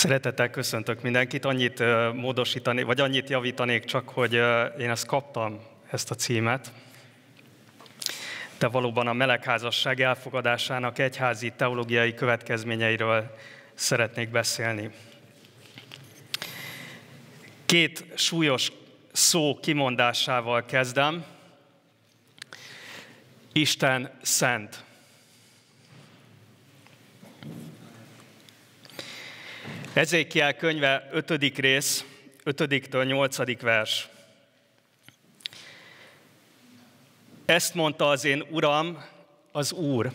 Szeretettel köszöntök mindenkit. Annyit módosítani, vagy annyit javítanék csak, hogy én ezt kaptam, ezt a címet. De valóban a melegházasság elfogadásának egyházi teológiai következményeiről szeretnék beszélni. Két súlyos szó kimondásával kezdem. Isten szent. Ezékiel könyve 5. rész, 5-től 8. vers. Ezt mondta az én Uram, az Úr.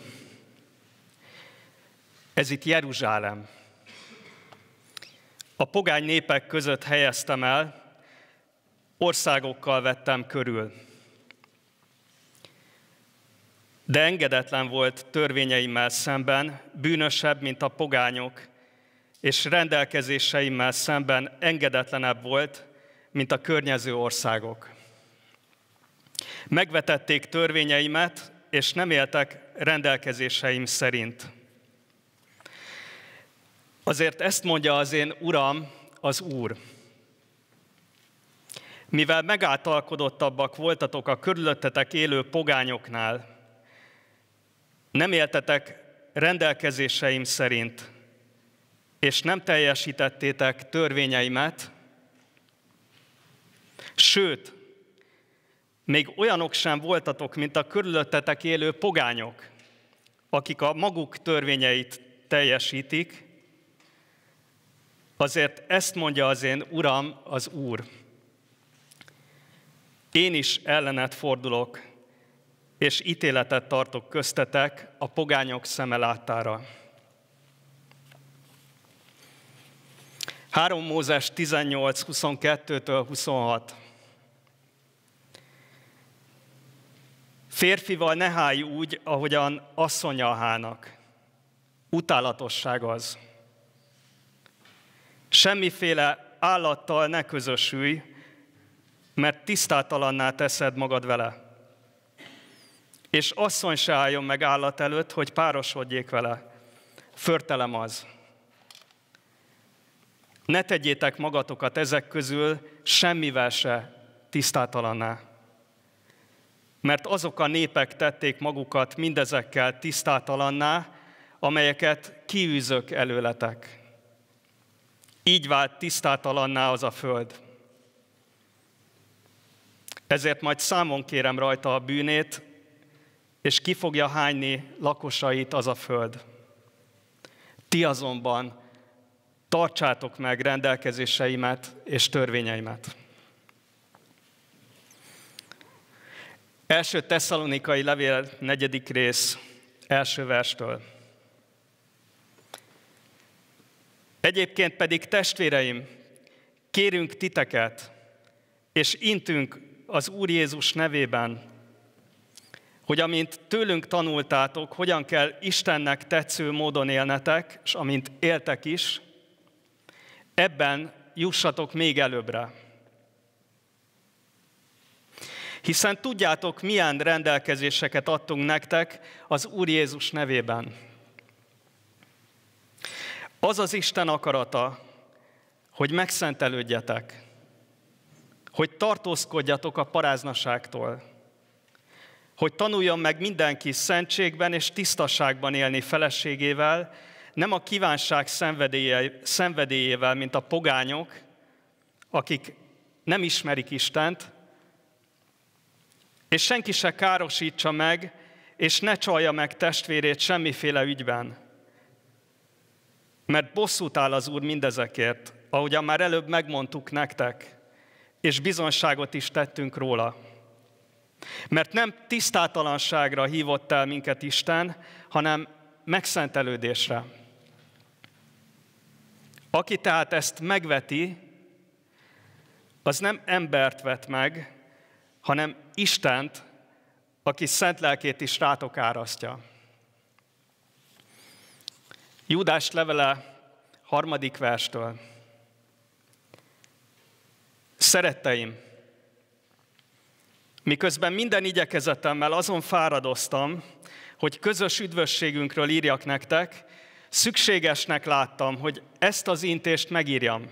Ez itt Jeruzsálem. A pogány népek között helyeztem el, országokkal vettem körül. De engedetlen volt törvényeimmel szemben, bűnösebb, mint a pogányok, és rendelkezéseimmel szemben engedetlenebb volt, mint a környező országok. Megvetették törvényeimet, és nem éltek rendelkezéseim szerint. Azért ezt mondja az én Uram, az Úr. Mivel megáltalkodottabbak voltatok a körülöttetek élő pogányoknál, nem éltetek rendelkezéseim szerint – és nem teljesítettétek törvényeimet, sőt, még olyanok sem voltatok, mint a körülöttetek élő pogányok, akik a maguk törvényeit teljesítik, azért ezt mondja az én Uram, az Úr. Én is ellenet fordulok, és ítéletet tartok köztetek a pogányok szemelátára. 3 Mózes 18, 22-től 26. Férfival ne hálj úgy, ahogyan asszonya hának. Utálatosság az. Semmiféle állattal ne közösülj, mert tisztátalanná teszed magad vele. És asszony se álljon meg állat előtt, hogy párosodjék vele. Förtelem az. Ne tegyétek magatokat ezek közül semmivel se tisztátalanná. Mert azok a népek tették magukat mindezekkel tisztátalanná, amelyeket kiűzök előletek. Így vált tisztátalanná az a föld. Ezért majd számon kérem rajta a bűnét, és ki fogja hányni lakosait az a föld. Ti azonban tartsátok meg rendelkezéseimet és törvényeimet. Első tesszalonikai levél, negyedik rész, első verstől. Egyébként pedig testvéreim, kérünk titeket, és intünk az Úr Jézus nevében, hogy amint tőlünk tanultátok, hogyan kell Istennek tetsző módon élnetek, és amint éltek is, Ebben jussatok még előbbre. Hiszen tudjátok, milyen rendelkezéseket adtunk nektek az Úr Jézus nevében. Az az Isten akarata, hogy megszentelődjetek, hogy tartózkodjatok a paráznaságtól, hogy tanuljon meg mindenki szentségben és tisztaságban élni feleségével, nem a kívánság szenvedélyével, mint a pogányok, akik nem ismerik Istent, és senki se károsítsa meg, és ne csalja meg testvérét semmiféle ügyben. Mert bosszút áll az Úr mindezekért, ahogyan már előbb megmondtuk nektek, és bizonságot is tettünk róla. Mert nem tisztátalanságra hívott el minket Isten, hanem megszentelődésre. Aki tehát ezt megveti, az nem embert vet meg, hanem Istent, aki szent lelkét is rátok árasztja. Júdás levele harmadik verstől. Szeretteim, miközben minden igyekezetemmel azon fáradoztam, hogy közös üdvösségünkről írjak nektek, szükségesnek láttam, hogy ezt az intést megírjam.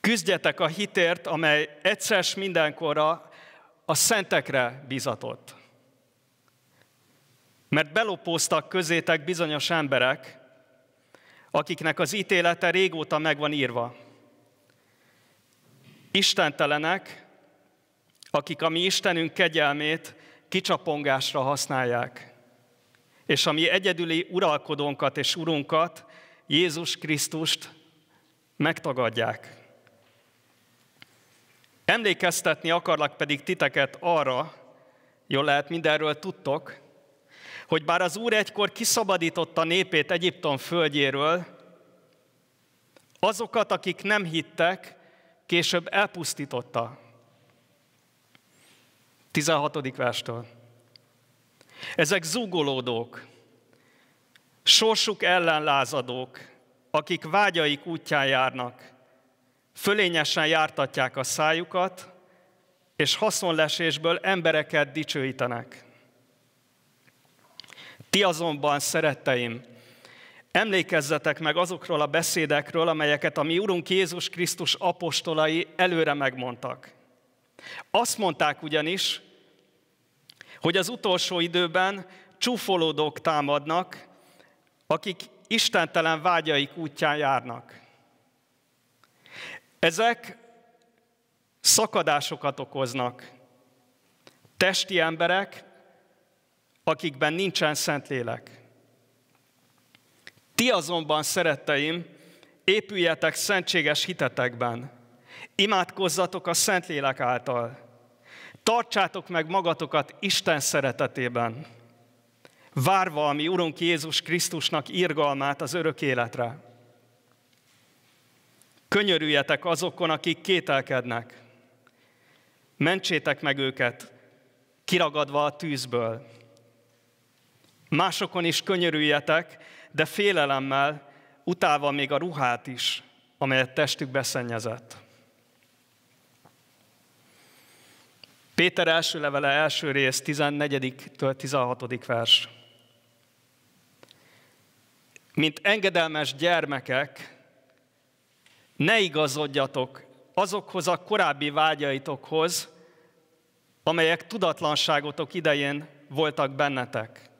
Küzdjetek a hitért, amely egyszer mindenkorra a szentekre bizatott. Mert belopóztak közétek bizonyos emberek, akiknek az ítélete régóta meg van írva. Istentelenek, akik a mi Istenünk kegyelmét kicsapongásra használják és ami egyedüli uralkodónkat és urunkat, Jézus Krisztust megtagadják. Emlékeztetni akarlak pedig titeket arra, jól lehet mindenről tudtok, hogy bár az Úr egykor kiszabadította népét Egyiptom földjéről, azokat, akik nem hittek, később elpusztította. 16. verstől. Ezek zúgolódók, sorsuk ellen akik vágyaik útján járnak, fölényesen jártatják a szájukat, és haszonlesésből embereket dicsőítenek. Ti azonban, szeretteim, emlékezzetek meg azokról a beszédekről, amelyeket a mi Urunk Jézus Krisztus apostolai előre megmondtak. Azt mondták ugyanis, hogy az utolsó időben csúfolódók támadnak, akik istentelen vágyaik útján járnak. Ezek szakadásokat okoznak. Testi emberek, akikben nincsen szent lélek. Ti azonban, szeretteim, épüljetek szentséges hitetekben. Imádkozzatok a Szentlélek által Tartsátok meg magatokat Isten szeretetében, várva a mi Urunk Jézus Krisztusnak irgalmát az örök életre. Könyörüljetek azokon, akik kételkednek. Mentsétek meg őket, kiragadva a tűzből. Másokon is könyörüljetek, de félelemmel, utálva még a ruhát is, amelyet testük beszennyezett. Péter első levele első rész 14-től 16. vers. Mint engedelmes gyermekek, ne igazodjatok azokhoz a korábbi vágyaitokhoz, amelyek tudatlanságotok idején voltak bennetek,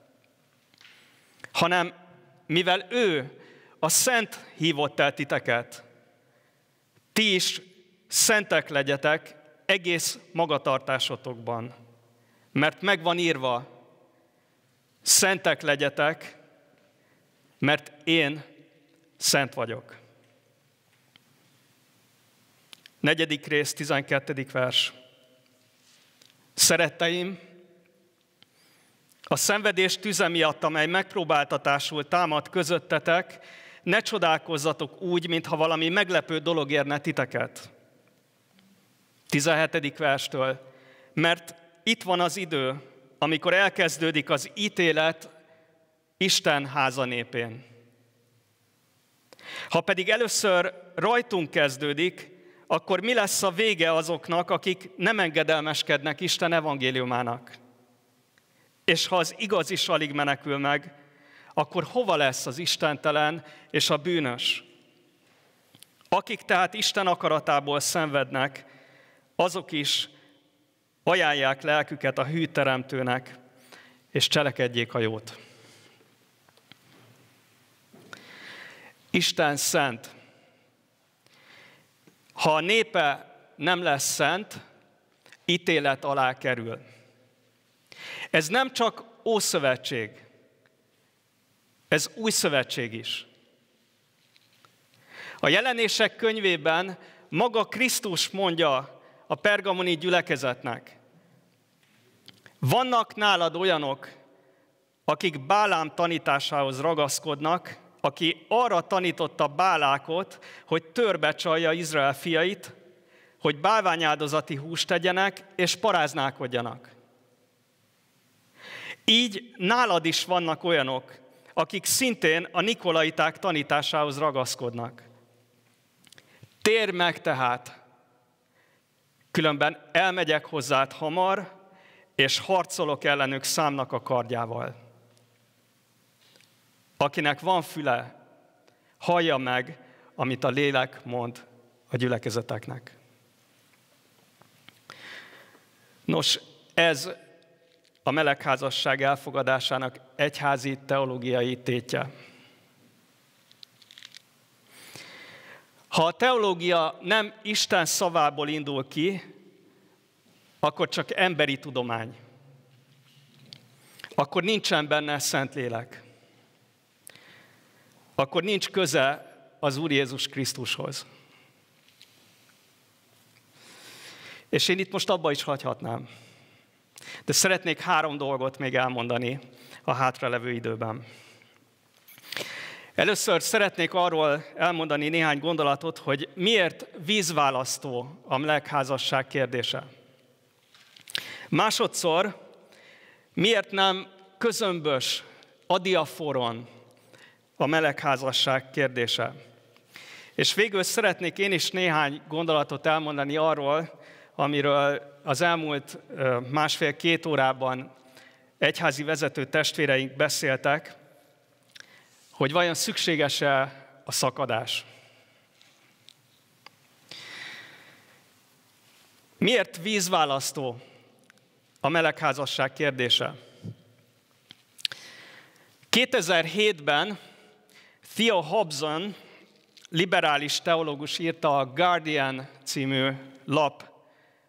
hanem mivel ő a Szent hívott el titeket, ti is szentek legyetek, egész magatartásotokban. Mert megvan írva, szentek legyetek, mert én szent vagyok. Negyedik rész, 12. vers. Szeretteim, a szenvedés tüze miatt, amely megpróbáltatásul támad közöttetek, ne csodálkozzatok úgy, mintha valami meglepő dolog érne titeket. 17. verstől. Mert itt van az idő, amikor elkezdődik az ítélet Isten háza népén. Ha pedig először rajtunk kezdődik, akkor mi lesz a vége azoknak, akik nem engedelmeskednek Isten evangéliumának? És ha az igaz is alig menekül meg, akkor hova lesz az istentelen és a bűnös? Akik tehát Isten akaratából szenvednek, azok is ajánlják lelküket a hű és cselekedjék a jót. Isten szent. Ha a népe nem lesz szent, ítélet alá kerül. Ez nem csak ószövetség, ez új szövetség is. A jelenések könyvében maga Krisztus mondja a pergamoni gyülekezetnek. Vannak nálad olyanok, akik Bálám tanításához ragaszkodnak, aki arra tanította Bálákot, hogy törbe csalja Izrael fiait, hogy bálványáldozati húst tegyenek és paráználkodjanak. Így nálad is vannak olyanok, akik szintén a nikolaiták tanításához ragaszkodnak. Tér meg tehát, Különben elmegyek hozzád hamar, és harcolok ellenük számnak a kardjával. Akinek van füle, hallja meg, amit a lélek mond a gyülekezeteknek. Nos, ez a melegházasság elfogadásának egyházi teológiai tétje. Ha a teológia nem Isten szavából indul ki, akkor csak emberi tudomány. Akkor nincsen benne Szentlélek. Akkor nincs köze az Úr Jézus Krisztushoz. És én itt most abba is hagyhatnám. De szeretnék három dolgot még elmondani a hátralevő időben. Először szeretnék arról elmondani néhány gondolatot, hogy miért vízválasztó a melegházasság kérdése. Másodszor, miért nem közömbös adiaforon a melegházasság kérdése. És végül szeretnék én is néhány gondolatot elmondani arról, amiről az elmúlt másfél-két órában egyházi vezető testvéreink beszéltek, hogy vajon szükséges-e a szakadás. Miért vízválasztó a melegházasság kérdése? 2007-ben Theo Hobson, liberális teológus írta a Guardian című lap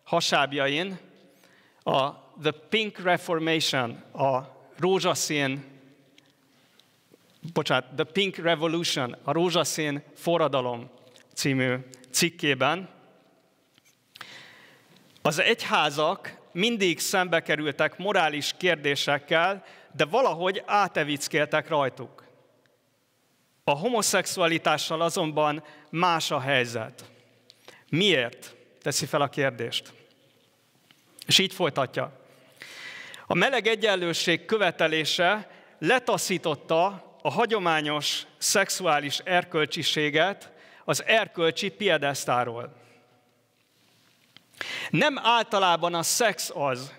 hasábjain a The Pink Reformation, a rózsaszín bocsánat, The Pink Revolution, a rózsaszín forradalom című cikkében, az egyházak mindig szembe kerültek morális kérdésekkel, de valahogy átevickéltek rajtuk. A homoszexualitással azonban más a helyzet. Miért? Teszi fel a kérdést. És így folytatja. A meleg egyenlőség követelése letaszította a hagyományos szexuális erkölcsiséget az erkölcsi piedesztáról. Nem általában a szex az,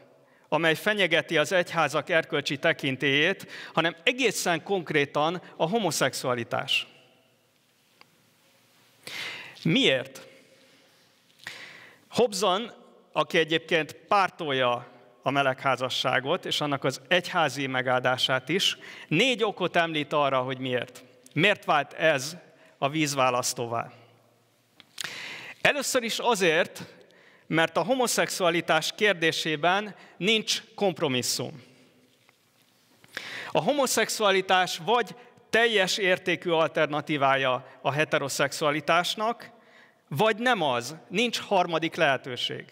amely fenyegeti az egyházak erkölcsi tekintélyét, hanem egészen konkrétan a homoszexualitás. Miért? Hobson, aki egyébként pártolja a melegházasságot és annak az egyházi megáldását is. Négy okot említ arra, hogy miért. Miért vált ez a vízválasztóvá? Először is azért, mert a homoszexualitás kérdésében nincs kompromisszum. A homoszexualitás vagy teljes értékű alternatívája a heteroszexualitásnak, vagy nem az, nincs harmadik lehetőség.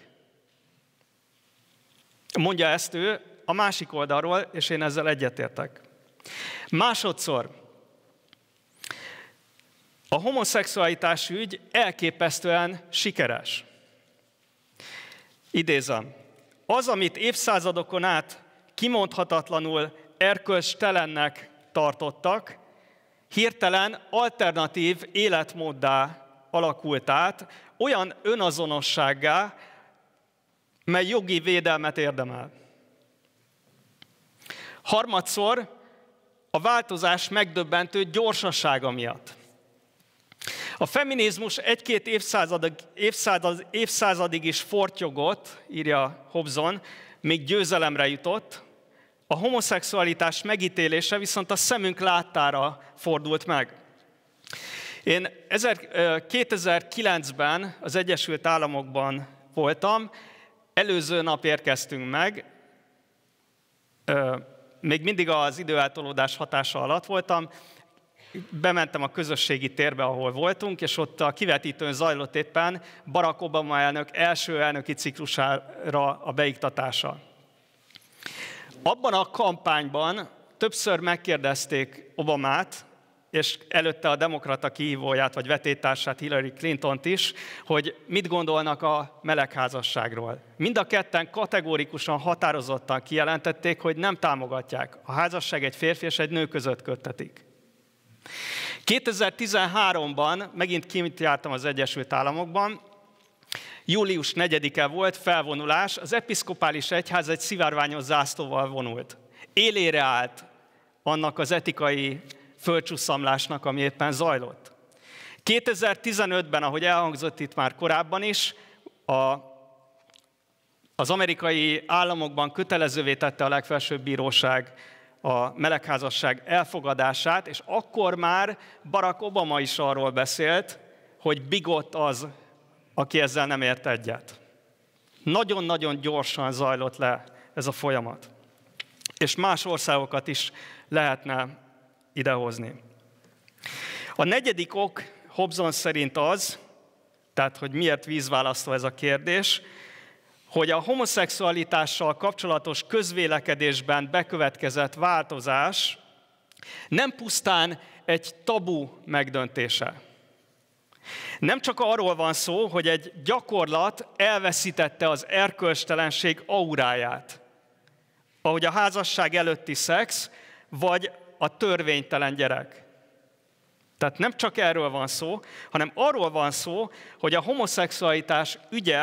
Mondja ezt ő a másik oldalról, és én ezzel egyetértek. Másodszor, a homoszexualitás ügy elképesztően sikeres. Idézem, az, amit évszázadokon át kimondhatatlanul erkölcstelennek tartottak, hirtelen alternatív életmóddá alakult át, olyan önazonossággá, mely jogi védelmet érdemel. Harmadszor a változás megdöbbentő gyorsasága miatt. A feminizmus egy-két évszázadig, évszázad, évszázadig is fortyogott, írja Hobson, még győzelemre jutott, a homoszexualitás megítélése viszont a szemünk láttára fordult meg. Én 2009-ben az Egyesült Államokban voltam, Előző nap érkeztünk meg, még mindig az időeltolódás hatása alatt voltam, bementem a közösségi térbe, ahol voltunk, és ott a kivetítőn zajlott éppen Barack Obama elnök első elnöki ciklusára a beiktatása. Abban a kampányban többször megkérdezték Obamát, és előtte a demokrata kihívóját, vagy vetétársát Hillary Clinton-t is, hogy mit gondolnak a melegházasságról. Mind a ketten kategórikusan, határozottan kijelentették, hogy nem támogatják. A házasság egy férfi és egy nő között köttetik. 2013-ban, megint kint jártam az Egyesült Államokban, július 4-e volt felvonulás, az episzkopális egyház egy szivárványos zászlóval vonult. Élére állt annak az etikai földcsúszamlásnak, ami éppen zajlott. 2015-ben, ahogy elhangzott itt már korábban is, a, az amerikai államokban kötelezővé tette a legfelsőbb bíróság a melegházasság elfogadását, és akkor már Barack Obama is arról beszélt, hogy bigott az, aki ezzel nem ért egyet. Nagyon-nagyon gyorsan zajlott le ez a folyamat. És más országokat is lehetne idehozni. A negyedik ok Hobson szerint az, tehát hogy miért vízválasztó ez a kérdés, hogy a homoszexualitással kapcsolatos közvélekedésben bekövetkezett változás nem pusztán egy tabu megdöntése. Nem csak arról van szó, hogy egy gyakorlat elveszítette az erkölcstelenség auráját, ahogy a házasság előtti szex, vagy a törvénytelen gyerek. Tehát nem csak erről van szó, hanem arról van szó, hogy a homoszexualitás ügye,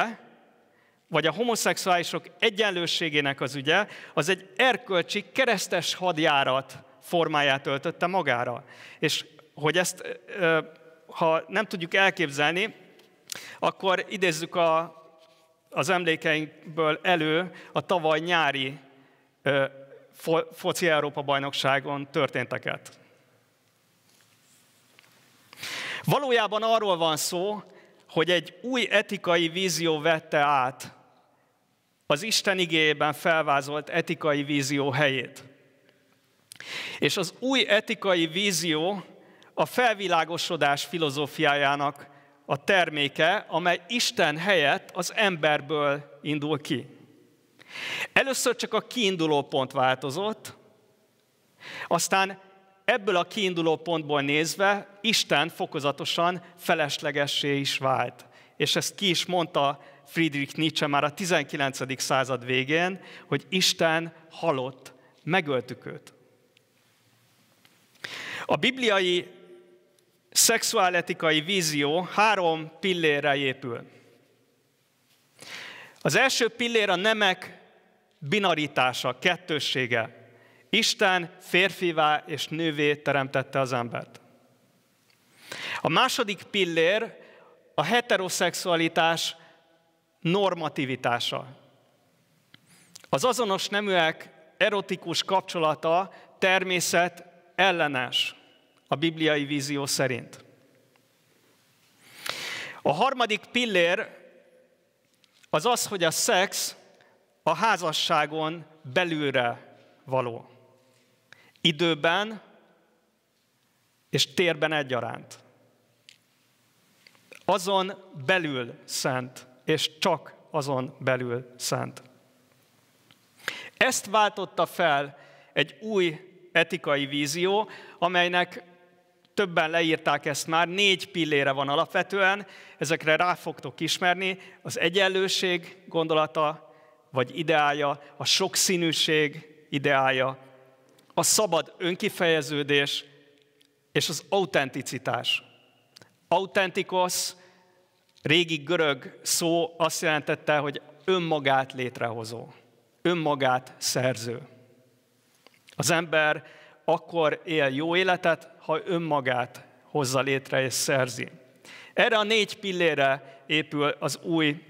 vagy a homoszexuálisok egyenlőségének az ügye, az egy erkölcsi keresztes hadjárat formáját öltötte magára. És hogy ezt, ha nem tudjuk elképzelni, akkor idézzük a, az emlékeinkből elő a tavaly nyári foci Európa bajnokságon történteket. Valójában arról van szó, hogy egy új etikai vízió vette át az Isten igében felvázolt etikai vízió helyét. És az új etikai vízió a felvilágosodás filozófiájának a terméke, amely Isten helyett az emberből indul ki. Először csak a kiinduló pont változott, aztán ebből a kiinduló pontból nézve Isten fokozatosan feleslegessé is vált. És ezt ki is mondta Friedrich Nietzsche már a 19. század végén, hogy Isten halott, megöltük őt. A bibliai szexuáletikai vízió három pillérre épül. Az első pillér a nemek binaritása, kettőssége. Isten férfivá és nővé teremtette az embert. A második pillér a heteroszexualitás normativitása. Az azonos neműek erotikus kapcsolata természet ellenes a bibliai vízió szerint. A harmadik pillér az az, hogy a szex a házasságon belülre való. Időben és térben egyaránt. Azon belül szent, és csak azon belül szent. Ezt váltotta fel egy új etikai vízió, amelynek többen leírták ezt már, négy pillére van alapvetően, ezekre rá fogtok ismerni, az egyenlőség gondolata, vagy ideája, a sokszínűség ideája, a szabad önkifejeződés és az autenticitás. Autentikos, régi görög szó azt jelentette, hogy önmagát létrehozó, önmagát szerző. Az ember akkor él jó életet, ha önmagát hozza létre és szerzi. Erre a négy pillére épül az új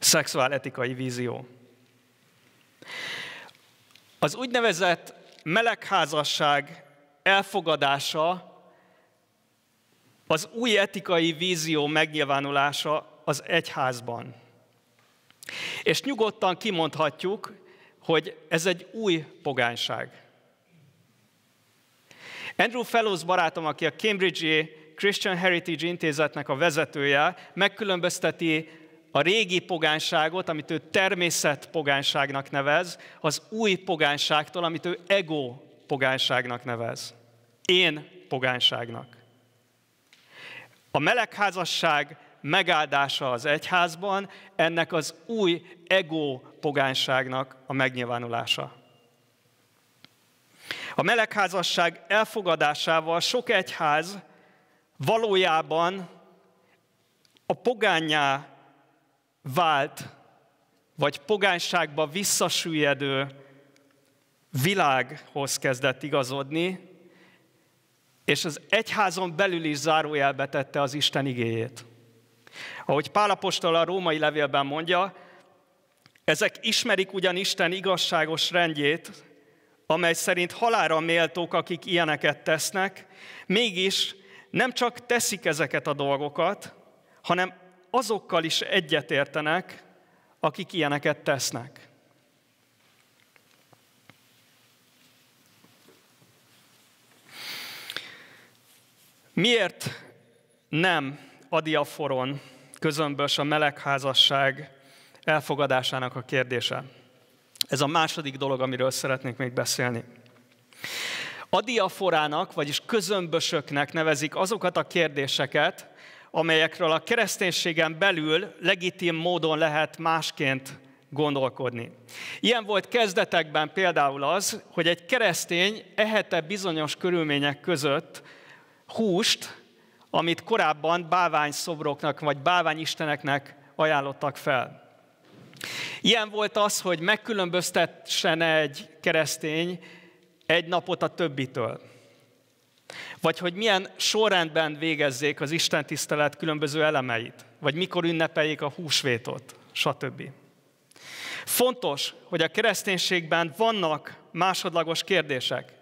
szexuál etikai vízió. Az úgynevezett melegházasság elfogadása, az új etikai vízió megnyilvánulása az egyházban. És nyugodtan kimondhatjuk, hogy ez egy új pogányság. Andrew Fellows barátom, aki a Cambridge Christian Heritage Intézetnek a vezetője, megkülönbözteti a régi pogánságot, amit ő természet pogánságnak nevez, az új pogánságtól, amit ő ego pogánságnak nevez. Én pogánságnak. A melegházasság megáldása az egyházban, ennek az új ego pogánságnak a megnyilvánulása. A melegházasság elfogadásával sok egyház valójában a pogányá vált, vagy pogányságba visszasüllyedő világhoz kezdett igazodni, és az egyházon belül is zárójelbe tette az Isten igéjét. Ahogy Pálapostól a római levélben mondja, ezek ismerik ugyan Isten igazságos rendjét, amely szerint halára méltók, akik ilyeneket tesznek, mégis nem csak teszik ezeket a dolgokat, hanem azokkal is egyetértenek, akik ilyeneket tesznek. Miért nem adiaforon közömbös a melegházasság elfogadásának a kérdése? Ez a második dolog, amiről szeretnék még beszélni. Adiaforának, vagyis közömbösöknek nevezik azokat a kérdéseket, amelyekről a kereszténységen belül legitim módon lehet másként gondolkodni. Ilyen volt kezdetekben például az, hogy egy keresztény ehete bizonyos körülmények között húst, amit korábban bávány szobroknak vagy bávány isteneknek ajánlottak fel. Ilyen volt az, hogy megkülönböztessen egy keresztény egy napot a többitől. Vagy hogy milyen sorrendben végezzék az Isten tisztelet különböző elemeit, vagy mikor ünnepeljék a húsvétot, stb. Fontos, hogy a kereszténységben vannak másodlagos kérdések,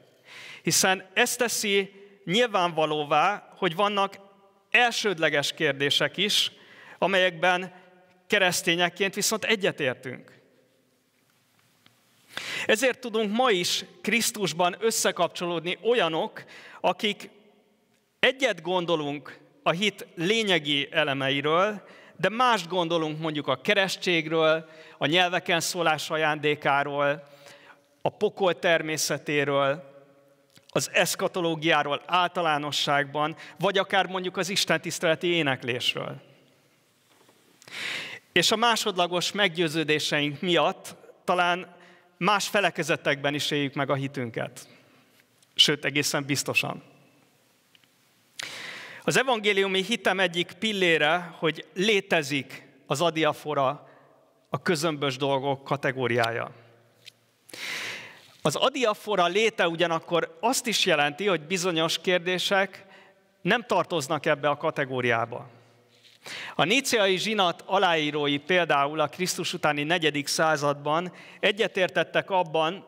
hiszen ez teszi nyilvánvalóvá, hogy vannak elsődleges kérdések is, amelyekben keresztényekként viszont egyetértünk. Ezért tudunk ma is Krisztusban összekapcsolódni olyanok, akik egyet gondolunk a hit lényegi elemeiről, de más gondolunk mondjuk a keresztségről, a nyelveken szólás ajándékáról, a pokol természetéről, az eszkatológiáról általánosságban, vagy akár mondjuk az Isten tiszteleti éneklésről. És a másodlagos meggyőződéseink miatt talán más felekezetekben is éljük meg a hitünket. Sőt, egészen biztosan. Az evangéliumi hitem egyik pillére, hogy létezik az adiafora, a közömbös dolgok kategóriája. Az adiafora léte ugyanakkor azt is jelenti, hogy bizonyos kérdések nem tartoznak ebbe a kategóriába. A níciai zsinat aláírói például a Krisztus utáni negyedik században egyetértettek abban,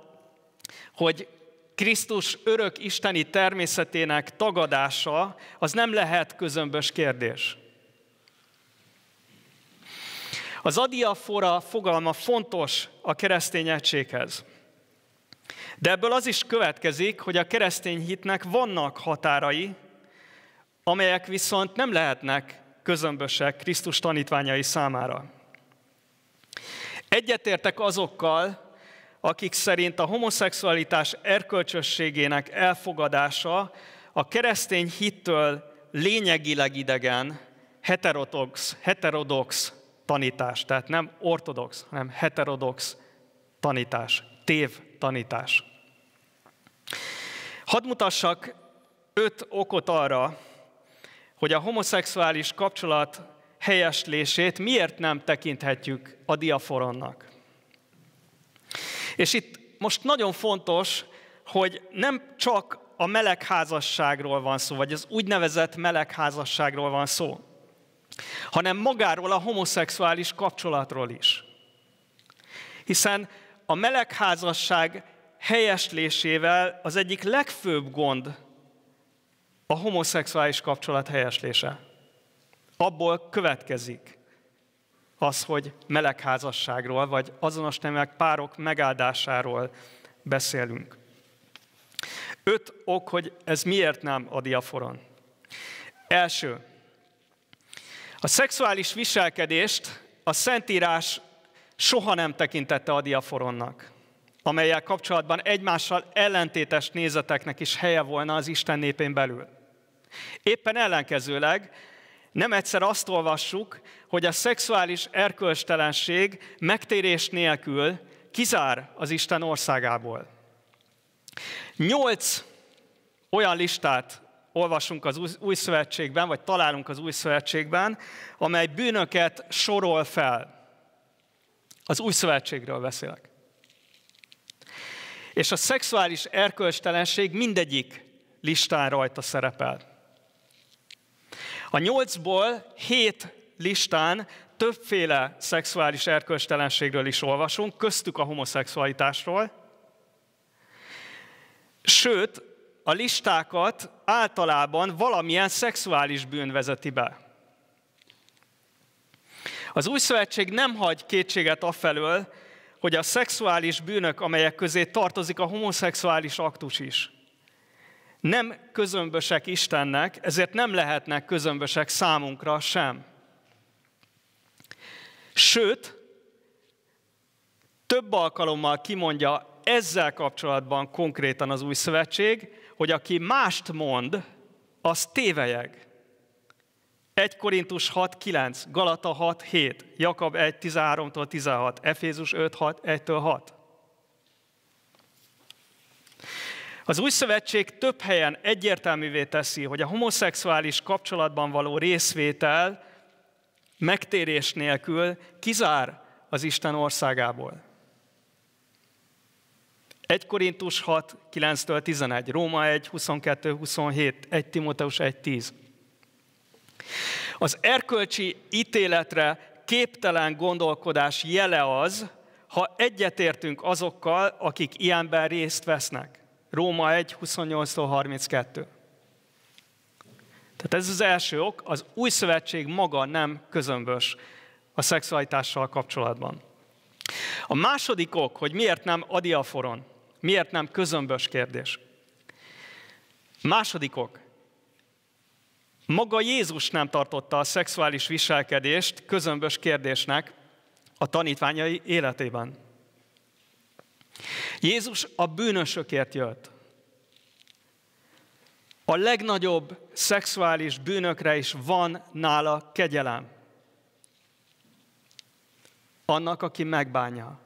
hogy Krisztus örök isteni természetének tagadása az nem lehet közömbös kérdés. Az adiafora fogalma fontos a keresztény egységhez. De ebből az is következik, hogy a keresztény hitnek vannak határai, amelyek viszont nem lehetnek közömbösek Krisztus tanítványai számára. Egyetértek azokkal, akik szerint a homoszexualitás erkölcsösségének elfogadása a keresztény hittől lényegileg idegen, heterodox, heterodox tanítás, tehát nem ortodox, hanem heterodox tanítás, tév tanítás. Hadd mutassak öt okot arra, hogy a homoszexuális kapcsolat helyeslését miért nem tekinthetjük a diaforonnak. És itt most nagyon fontos, hogy nem csak a melegházasságról van szó, vagy az úgynevezett melegházasságról van szó, hanem magáról a homoszexuális kapcsolatról is. Hiszen a melegházasság helyeslésével az egyik legfőbb gond a homoszexuális kapcsolat helyeslése. Abból következik az, hogy melegházasságról, vagy azonos nemek párok megáldásáról beszélünk. Öt ok, hogy ez miért nem a diaforon. Első, a szexuális viselkedést a Szentírás soha nem tekintette a diaforonnak, amelyel kapcsolatban egymással ellentétes nézeteknek is helye volna az Isten népén belül. Éppen ellenkezőleg nem egyszer azt olvassuk, hogy a szexuális erkölcstelenség megtérés nélkül kizár az Isten országából. Nyolc olyan listát olvasunk az Új Szövetségben, vagy találunk az Új Szövetségben, amely bűnöket sorol fel. Az Új Szövetségről beszélek. És a szexuális erkölcstelenség mindegyik listán rajta szerepel. A nyolcból hét listán többféle szexuális erkölcstelenségről is olvasunk, köztük a homoszexualitásról. Sőt, a listákat általában valamilyen szexuális bűn vezeti be. Az új szövetség nem hagy kétséget afelől, hogy a szexuális bűnök, amelyek közé tartozik a homoszexuális aktus is, nem közömbösek Istennek, ezért nem lehetnek közömbösek számunkra sem. Sőt, több alkalommal kimondja ezzel kapcsolatban konkrétan az új szövetség, hogy aki mást mond, az tévejeg. 1 Korintus 6.9, Galata 6.7, Jakab 113 16, Efézus 5.6, 1 6. Az új szövetség több helyen egyértelművé teszi, hogy a homoszexuális kapcsolatban való részvétel megtérés nélkül kizár az Isten országából. 1 Korintus 6, 9-től 11, Róma 1, 22, 27, 1 Timóteus 1, 10. Az erkölcsi ítéletre képtelen gondolkodás jele az, ha egyetértünk azokkal, akik ilyenben részt vesznek. Róma 1, 28 32. Tehát ez az első ok, az új szövetség maga nem közömbös a szexualitással kapcsolatban. A második ok, hogy miért nem adiaforon, miért nem közömbös kérdés. Második ok, maga Jézus nem tartotta a szexuális viselkedést közömbös kérdésnek a tanítványai életében. Jézus a bűnösökért jött. A legnagyobb szexuális bűnökre is van nála kegyelem. Annak, aki megbánja.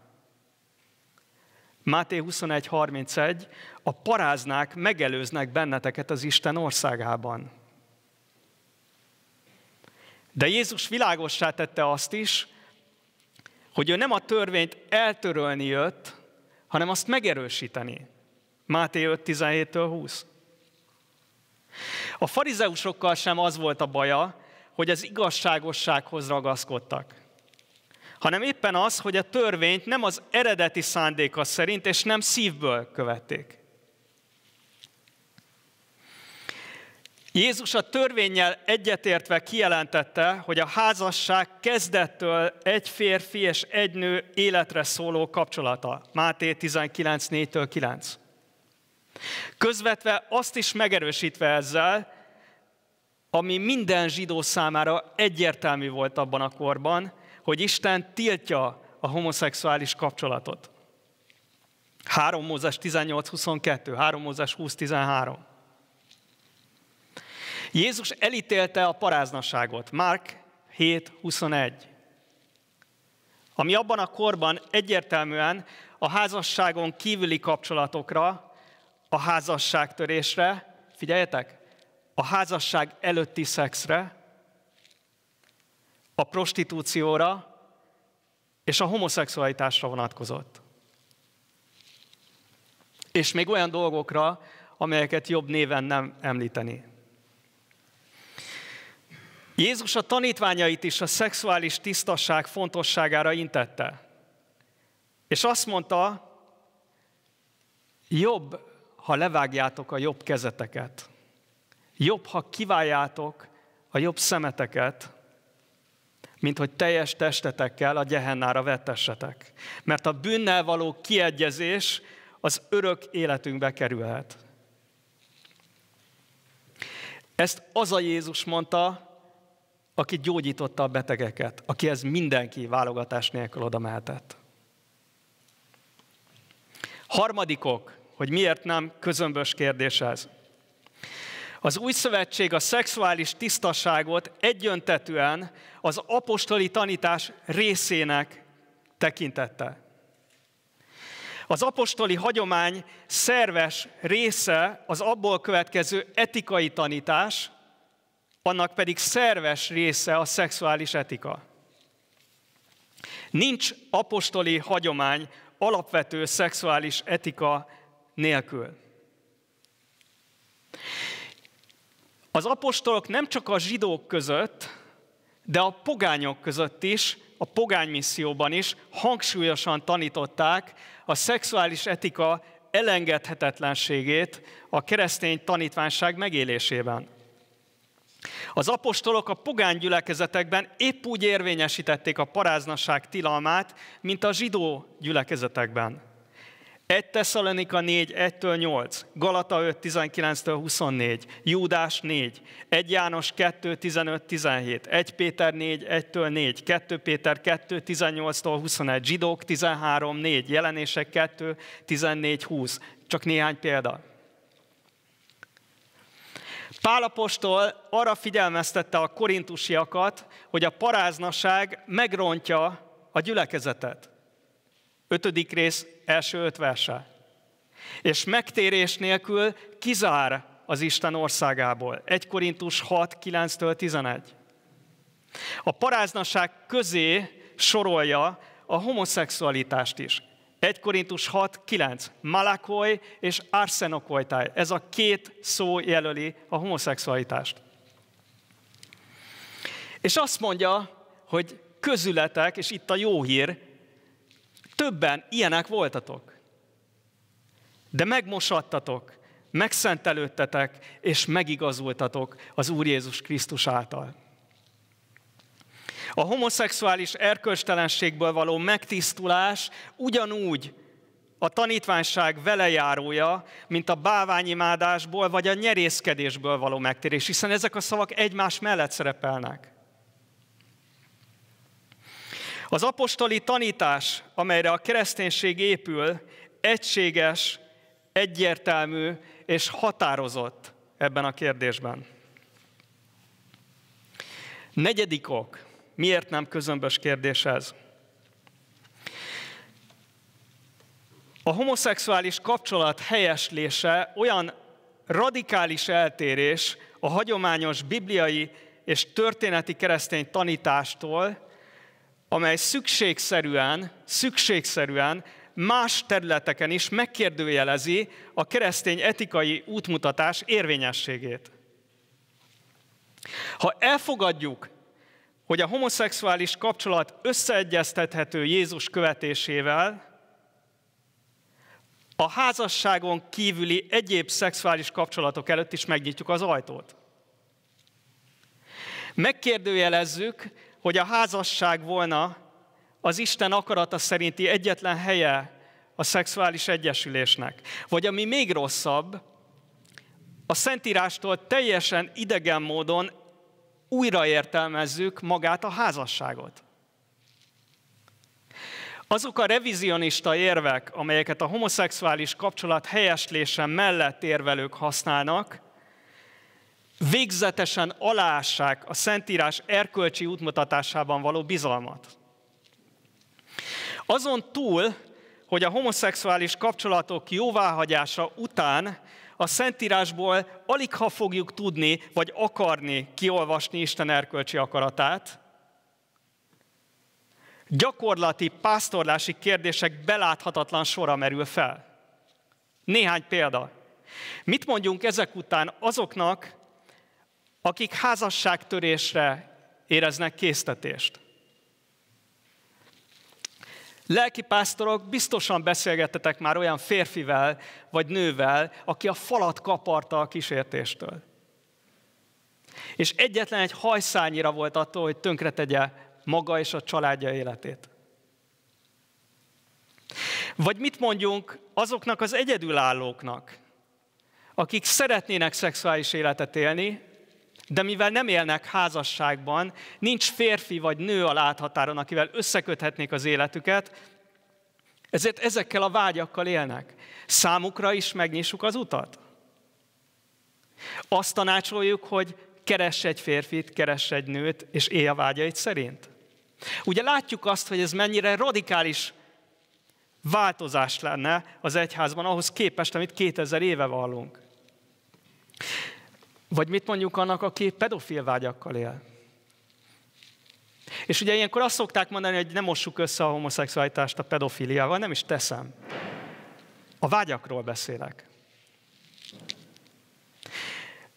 Máté 21.31. A paráznák megelőznek benneteket az Isten országában. De Jézus világossá tette azt is, hogy ő nem a törvényt eltörölni jött, hanem azt megerősíteni. Máté 5.17-től 20. A farizeusokkal sem az volt a baja, hogy az igazságossághoz ragaszkodtak, hanem éppen az, hogy a törvényt nem az eredeti szándéka szerint és nem szívből követték. Jézus a törvényel egyetértve kijelentette, hogy a házasság kezdettől egy férfi és egy nő életre szóló kapcsolata. Máté 194 9. Közvetve azt is megerősítve ezzel, ami minden zsidó számára egyértelmű volt abban a korban, hogy Isten tiltja a homoszexuális kapcsolatot. 3 Mózes 18.22, 3 Mózes 20.13. Jézus elítélte a paráznaságot. Márk 7.21. Ami abban a korban egyértelműen a házasságon kívüli kapcsolatokra, a házasságtörésre, figyeljetek, a házasság előtti szexre, a prostitúcióra és a homoszexualitásra vonatkozott. És még olyan dolgokra, amelyeket jobb néven nem említeni. Jézus a tanítványait is a szexuális tisztasság fontosságára intette. És azt mondta, jobb, ha levágjátok a jobb kezeteket. Jobb, ha kiváljátok a jobb szemeteket, mint hogy teljes testetekkel a gyehennára vettessetek. Mert a bűnnel való kiegyezés az örök életünkbe kerülhet. Ezt az a Jézus mondta, aki gyógyította a betegeket, aki ez mindenki válogatás nélkül oda mehetett. Harmadikok, hogy miért nem közömbös kérdés ez. Az új szövetség a szexuális tisztaságot egyöntetően az apostoli tanítás részének tekintette. Az apostoli hagyomány szerves része az abból következő etikai tanítás, annak pedig szerves része a szexuális etika. Nincs apostoli hagyomány alapvető szexuális etika nélkül. Az apostolok nem csak a zsidók között, de a pogányok között is, a pogány misszióban is hangsúlyosan tanították a szexuális etika elengedhetetlenségét a keresztény tanítvánság megélésében. Az apostolok a pogány gyülekezetekben épp úgy érvényesítették a paráznaság tilalmát, mint a zsidó gyülekezetekben. 1 Tesszalonika 4, 1-től 8, Galata 5, 19-től 24, Júdás 4, 1 János 2, 15, 17, 1 Péter 4, 1-től 4, 2 Péter 2, 18-tól 21, Zsidók 13, 4, Jelenések 2, 14, 20. Csak néhány példa. Pálapostól arra figyelmeztette a korintusiakat, hogy a paráznaság megrontja a gyülekezetet. Ötödik rész első öt verse. És megtérés nélkül kizár az Isten országából. 1 Korintus 6, 9-től 11. A paráznaság közé sorolja a homoszexualitást is. 1 Korintus 6, 9. Malakoi és arsenokoitáj. Ez a két szó jelöli a homoszexualitást. És azt mondja, hogy közületek, és itt a jó hír, többen ilyenek voltatok. De megmosattatok, megszentelődtetek, és megigazultatok az Úr Jézus Krisztus által. A homoszexuális erkölcstelenségből való megtisztulás ugyanúgy a tanítványság velejárója, mint a báványimádásból vagy a nyerészkedésből való megtérés, hiszen ezek a szavak egymás mellett szerepelnek. Az apostoli tanítás, amelyre a kereszténység épül, egységes, egyértelmű és határozott ebben a kérdésben. Negyedik ok. Miért nem közömbös kérdés ez? A homoszexuális kapcsolat helyeslése olyan radikális eltérés a hagyományos bibliai és történeti keresztény tanítástól, amely szükségszerűen, szükségszerűen más területeken is megkérdőjelezi a keresztény etikai útmutatás érvényességét. Ha elfogadjuk hogy a homoszexuális kapcsolat összeegyeztethető Jézus követésével, a házasságon kívüli egyéb szexuális kapcsolatok előtt is megnyitjuk az ajtót. Megkérdőjelezzük, hogy a házasság volna az Isten akarata szerinti egyetlen helye a szexuális egyesülésnek. Vagy ami még rosszabb, a Szentírástól teljesen idegen módon újraértelmezzük magát a házasságot. Azok a revizionista érvek, amelyeket a homoszexuális kapcsolat helyeslése mellett érvelők használnak, végzetesen aláássák a Szentírás erkölcsi útmutatásában való bizalmat. Azon túl, hogy a homoszexuális kapcsolatok jóváhagyása után a Szentírásból alig ha fogjuk tudni, vagy akarni kiolvasni Isten erkölcsi akaratát. Gyakorlati, pásztorlási kérdések beláthatatlan sora merül fel. Néhány példa. Mit mondjunk ezek után azoknak, akik házasságtörésre éreznek késztetést? Lelkipásztorok, biztosan beszélgettetek már olyan férfivel vagy nővel, aki a falat kaparta a kísértéstől. És egyetlen egy hajszányira volt attól, hogy tönkretegye maga és a családja életét. Vagy mit mondjunk azoknak az egyedülállóknak, akik szeretnének szexuális életet élni, de mivel nem élnek házasságban, nincs férfi vagy nő a láthatáron, akivel összeköthetnék az életüket, ezért ezekkel a vágyakkal élnek. Számukra is megnyissuk az utat. Azt tanácsoljuk, hogy keress egy férfit, keress egy nőt, és élj a vágyait szerint. Ugye látjuk azt, hogy ez mennyire radikális változás lenne az egyházban ahhoz képest, amit 2000 éve vallunk. Vagy mit mondjuk annak, aki pedofil vágyakkal él? És ugye ilyenkor azt szokták mondani, hogy nem mossuk össze a homoszexualitást a pedofiliával, nem is teszem. A vágyakról beszélek.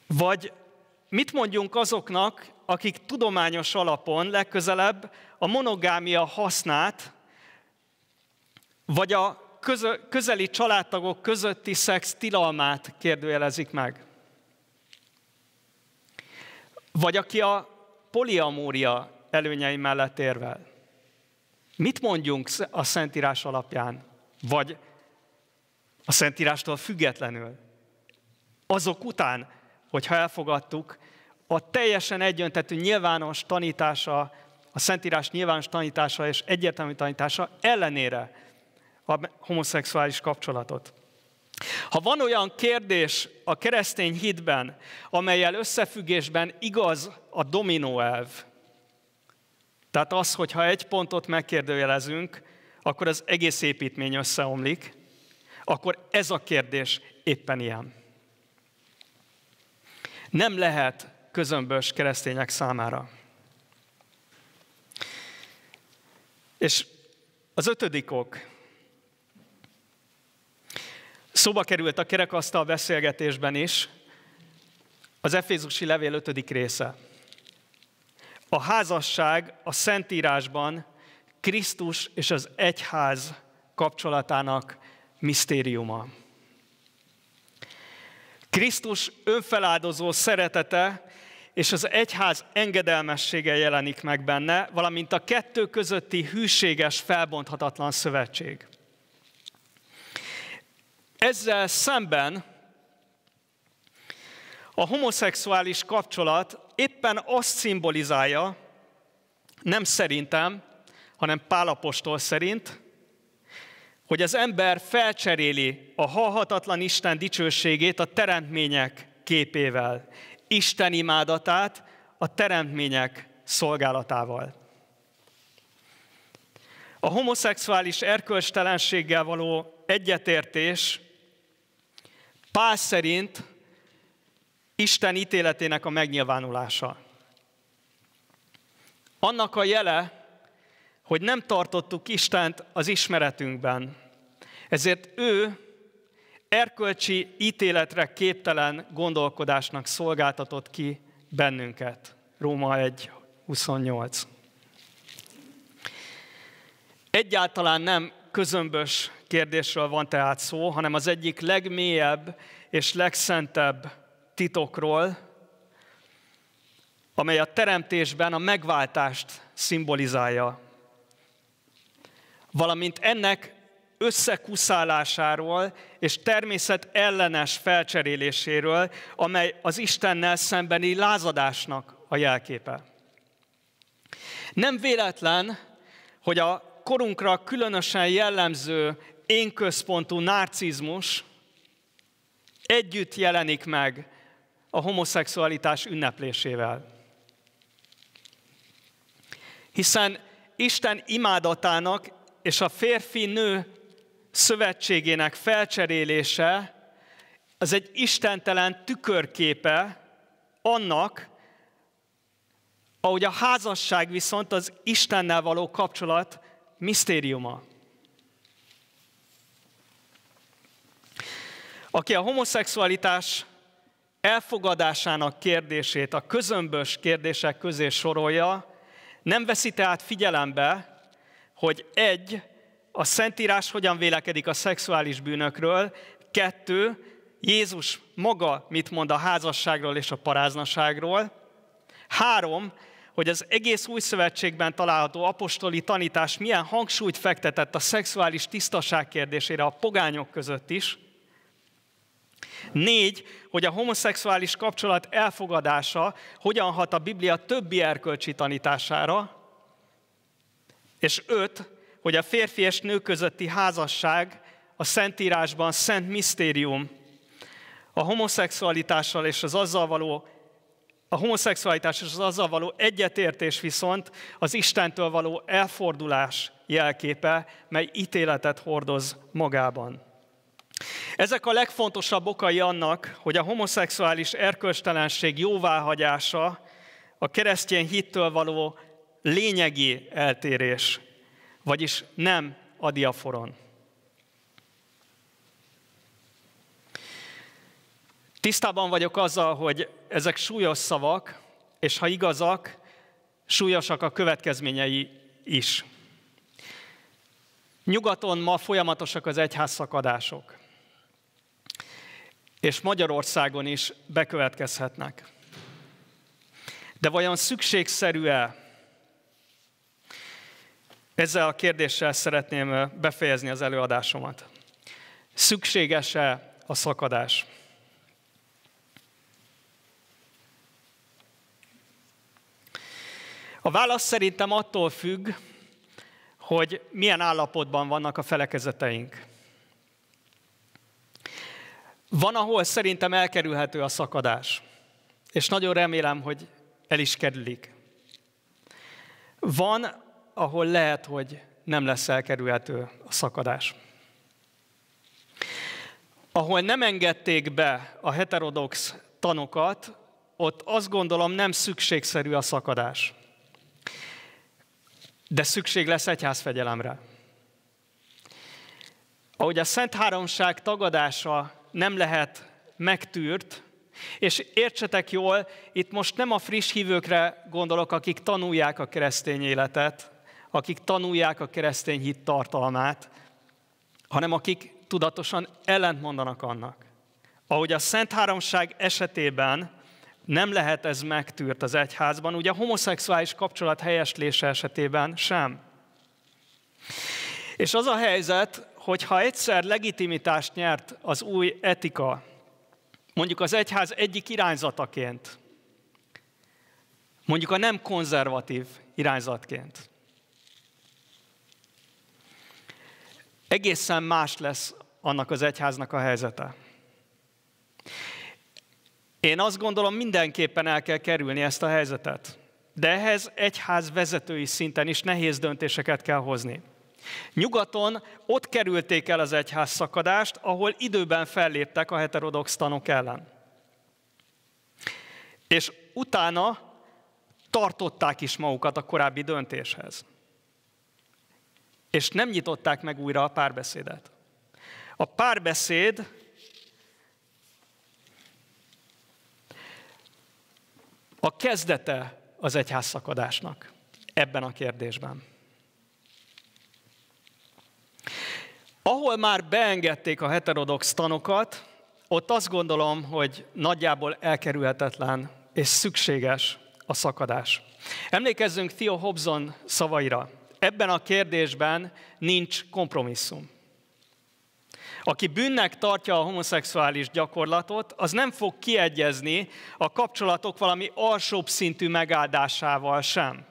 Vagy mit mondjunk azoknak, akik tudományos alapon legközelebb a monogámia hasznát, vagy a közö, közeli családtagok közötti szex tilalmát kérdőjelezik meg? Vagy aki a poliamória előnyei mellett érvel. Mit mondjunk a Szentírás alapján, vagy a Szentírástól függetlenül? Azok után, hogyha elfogadtuk, a teljesen egyöntetű nyilvános tanítása, a Szentírás nyilvános tanítása és egyértelmű tanítása ellenére a homoszexuális kapcsolatot. Ha van olyan kérdés a keresztény hitben, amelyel összefüggésben igaz a dominóelv, tehát az, hogy ha egy pontot megkérdőjelezünk, akkor az egész építmény összeomlik, akkor ez a kérdés éppen ilyen. Nem lehet közömbös keresztények számára. És az ötödik ok, Szóba került a kerekasztal beszélgetésben is az Efézusi Levél 5. része. A házasság a Szentírásban Krisztus és az egyház kapcsolatának misztériuma. Krisztus önfeláldozó szeretete és az egyház engedelmessége jelenik meg benne, valamint a kettő közötti hűséges, felbonthatatlan szövetség. Ezzel szemben a homoszexuális kapcsolat éppen azt szimbolizálja, nem szerintem, hanem Pálapostól szerint, hogy az ember felcseréli a halhatatlan Isten dicsőségét a teremtmények képével, Isten imádatát a teremtmények szolgálatával. A homoszexuális erkölcstelenséggel való egyetértés Pál szerint Isten ítéletének a megnyilvánulása. Annak a jele, hogy nem tartottuk Istent az ismeretünkben. Ezért ő erkölcsi ítéletre képtelen gondolkodásnak szolgáltatott ki bennünket. Róma 128. Egyáltalán nem közömbös kérdésről van tehát szó, hanem az egyik legmélyebb és legszentebb titokról, amely a teremtésben a megváltást szimbolizálja. Valamint ennek összekuszálásáról és természet ellenes felcseréléséről, amely az Istennel szembeni lázadásnak a jelképe. Nem véletlen, hogy a korunkra különösen jellemző énközpontú narcizmus együtt jelenik meg a homoszexualitás ünneplésével. Hiszen Isten imádatának és a férfi-nő szövetségének felcserélése az egy istentelen tükörképe annak, ahogy a házasság viszont az Istennel való kapcsolat misztériuma. Aki a homoszexualitás elfogadásának kérdését a közömbös kérdések közé sorolja, nem veszi tehát figyelembe, hogy egy, a Szentírás hogyan vélekedik a szexuális bűnökről, kettő, Jézus maga mit mond a házasságról és a paráznaságról, három, hogy az egész új szövetségben található apostoli tanítás milyen hangsúlyt fektetett a szexuális tisztaság kérdésére a pogányok között is. Négy, hogy a homoszexuális kapcsolat elfogadása hogyan hat a Biblia többi erkölcsi tanítására. És öt, hogy a férfi és nő közötti házasság a Szentírásban szent misztérium. A homoszexualitással és az azzal való a homoszexualitás és az azzal való egyetértés viszont az Istentől való elfordulás jelképe, mely ítéletet hordoz magában. Ezek a legfontosabb okai annak, hogy a homoszexuális erkölcstelenség jóváhagyása a keresztény hittől való lényegi eltérés, vagyis nem a diaforon. Tisztában vagyok azzal, hogy ezek súlyos szavak, és ha igazak, súlyosak a következményei is. Nyugaton ma folyamatosak az egyházszakadások, és Magyarországon is bekövetkezhetnek. De vajon szükségszerű-e? Ezzel a kérdéssel szeretném befejezni az előadásomat. Szükséges-e a szakadás? A válasz szerintem attól függ, hogy milyen állapotban vannak a felekezeteink. Van, ahol szerintem elkerülhető a szakadás, és nagyon remélem, hogy el is kerülik. Van, ahol lehet, hogy nem lesz elkerülhető a szakadás. Ahol nem engedték be a heterodox tanokat, ott azt gondolom nem szükségszerű a szakadás. De szükség lesz egyházfegyelemre. Ahogy a Szent Háromság tagadása nem lehet megtűrt, és értsetek jól, itt most nem a friss hívőkre gondolok, akik tanulják a keresztény életet, akik tanulják a keresztény hit tartalmát, hanem akik tudatosan ellentmondanak annak. Ahogy a Szent Háromság esetében nem lehet ez megtűrt az egyházban, ugye a homoszexuális kapcsolat helyeslése esetében sem. És az a helyzet, hogy ha egyszer legitimitást nyert az új etika, mondjuk az egyház egyik irányzataként, mondjuk a nem konzervatív irányzatként, egészen más lesz annak az egyháznak a helyzete. Én azt gondolom, mindenképpen el kell kerülni ezt a helyzetet. De ehhez egyház vezetői szinten is nehéz döntéseket kell hozni. Nyugaton ott kerülték el az egyház szakadást, ahol időben felléptek a heterodox tanok ellen. És utána tartották is magukat a korábbi döntéshez. És nem nyitották meg újra a párbeszédet. A párbeszéd a kezdete az egyház szakadásnak ebben a kérdésben. Ahol már beengedték a heterodox tanokat, ott azt gondolom, hogy nagyjából elkerülhetetlen és szükséges a szakadás. Emlékezzünk Theo Hobson szavaira. Ebben a kérdésben nincs kompromisszum. Aki bűnnek tartja a homoszexuális gyakorlatot, az nem fog kiegyezni a kapcsolatok valami alsóbb szintű megáldásával sem.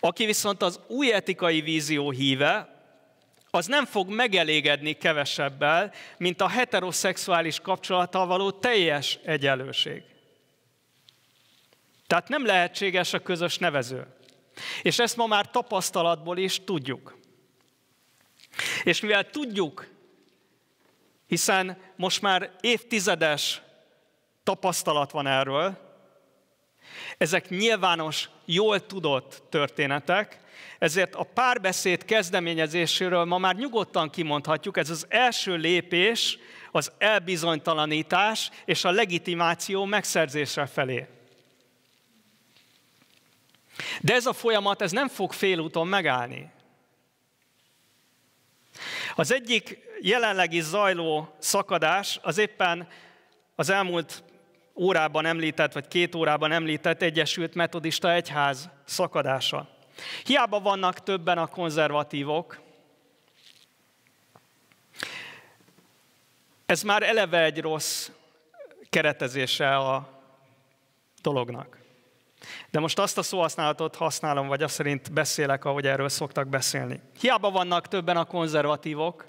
Aki viszont az új etikai vízió híve, az nem fog megelégedni kevesebbel, mint a heteroszexuális kapcsolattal való teljes egyenlőség. Tehát nem lehetséges a közös nevező. És ezt ma már tapasztalatból is tudjuk. És mivel tudjuk, hiszen most már évtizedes tapasztalat van erről, ezek nyilvános, jól tudott történetek, ezért a párbeszéd kezdeményezéséről ma már nyugodtan kimondhatjuk, ez az első lépés az elbizonytalanítás és a legitimáció megszerzése felé. De ez a folyamat ez nem fog félúton megállni. Az egyik jelenlegi zajló szakadás az éppen az elmúlt órában említett, vagy két órában említett Egyesült Metodista Egyház szakadása. Hiába vannak többen a konzervatívok, ez már eleve egy rossz keretezése a dolognak. De most azt a szóhasználatot használom, vagy azt szerint beszélek, ahogy erről szoktak beszélni. Hiába vannak többen a konzervatívok,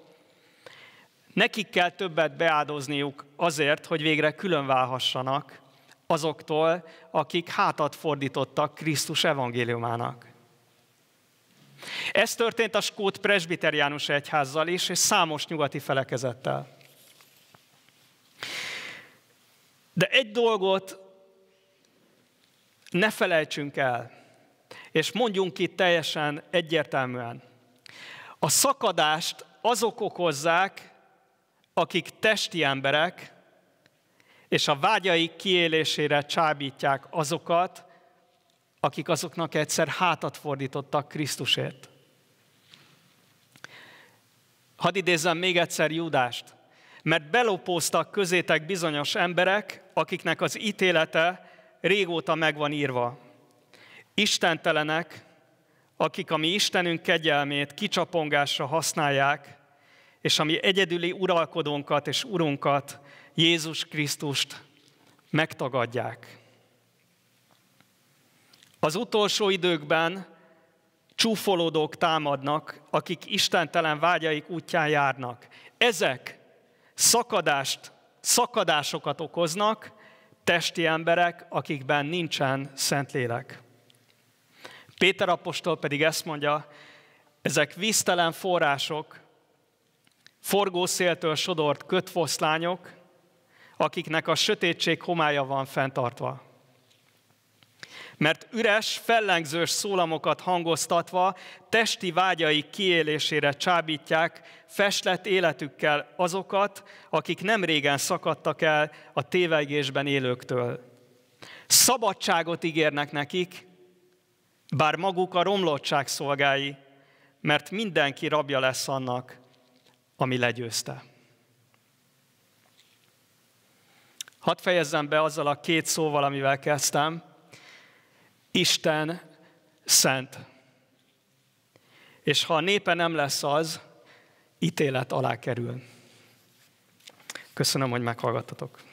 nekik kell többet beáldozniuk azért, hogy végre különválhassanak azoktól, akik hátat fordítottak Krisztus evangéliumának. Ez történt a Skót presbiteriánus egyházzal is, és számos nyugati felekezettel. De egy dolgot ne felejtsünk el, és mondjunk ki teljesen egyértelműen, a szakadást azok okozzák, akik testi emberek, és a vágyaik kiélésére csábítják azokat, akik azoknak egyszer hátat fordítottak Krisztusért. Hadd idézzem még egyszer Júdást, mert belopóztak közétek bizonyos emberek, akiknek az ítélete régóta meg van írva. Istentelenek, akik a mi Istenünk kegyelmét kicsapongásra használják, és ami egyedüli uralkodónkat és urunkat, Jézus Krisztust megtagadják. Az utolsó időkben csúfolódók támadnak, akik istentelen vágyaik útján járnak. Ezek szakadást, szakadásokat okoznak, testi emberek, akikben nincsen Szentlélek. Péter apostol pedig ezt mondja, ezek víztelen források, forgószéltől sodort kötfoszlányok, akiknek a sötétség homája van fenntartva mert üres, fellengzős szólamokat hangoztatva testi vágyai kiélésére csábítják festlet életükkel azokat, akik nem régen szakadtak el a tévegésben élőktől. Szabadságot ígérnek nekik, bár maguk a romlottság szolgái, mert mindenki rabja lesz annak, ami legyőzte. Hadd fejezzem be azzal a két szóval, amivel kezdtem – Isten szent. És ha a népe nem lesz az, ítélet alá kerül. Köszönöm, hogy meghallgattatok.